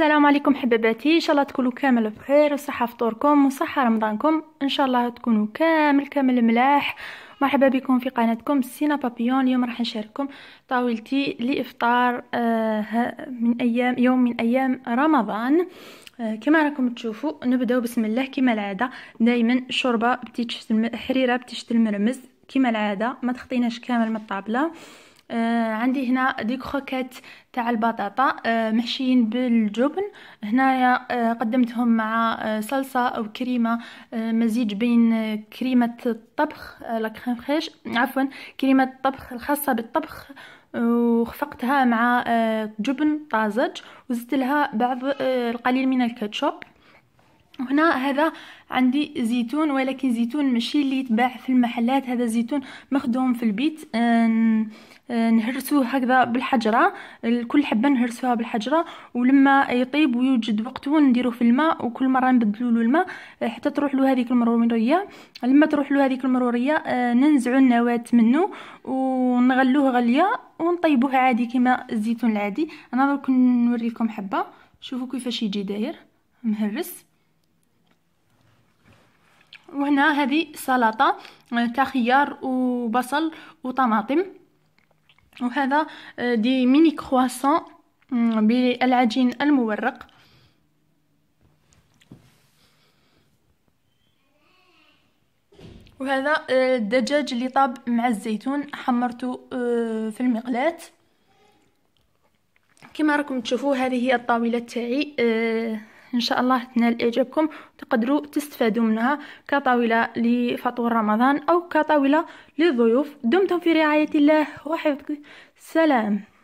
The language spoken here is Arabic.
السلام عليكم حبيباتي ان شاء الله تكونوا كامل بخير وصحه فطوركم وصحه رمضانكم ان شاء الله تكونوا كامل كامل ملاح مرحبا بكم في قناتكم سينا بابيون اليوم راح نشارككم طاولتي لافطار آه، من ايام يوم من ايام رمضان آه، كما راكم تشوفوا نبداو بسم الله كما العاده دائما شوربه بتيشت حريره بتيشت المرمز كما العاده ما تخطيناش كامل من الطابله آه عندي هنا دي كروكات تاع البطاطا آه محشيين بالجبن هنايا آه قدمتهم مع آه صلصه او كريمه آه مزيج بين آه كريمه الطبخ آه لا كريم فريش عفوا كريمه الطبخ الخاصه بالطبخ وخفقتها مع آه جبن طازج وزدت لها بعض آه القليل من الكاتشوب وهنا هذا عندي زيتون ولكن زيتون ماشي اللي يتباع في المحلات هذا زيتون مخدوم في البيت آه، آه، نهرسوه هكذا بالحجرة كل حبة نهرسوها بالحجرة ولما يطيب ويوجد وقته نديروه في الماء وكل مرة نبدلو له الماء آه، حتى تروح له هذيك المرورية لما تروح له هذيك المرورية ننزعو النواة منه ونغلوه غلية ونطيبوه عادي كما الزيتون العادي انا درك نوريكم حبة شوفوا كيفاش يجي داير مهرس وهنا هذه سلطه آه، تاع خيار وبصل وطماطم وهذا آه، دي ميني كرواسون آه، بالعجين المورق وهذا الدجاج اللي طاب مع الزيتون حمرته في المقلاة كما راكم تشوفوا هذه هي الطاوله تاعي ان شاء الله تنال اعجابكم تقدروا تستفادوا منها كطاوله لفطور رمضان او كطاوله للضيوف دمتم في رعايه الله وحفظكم سلام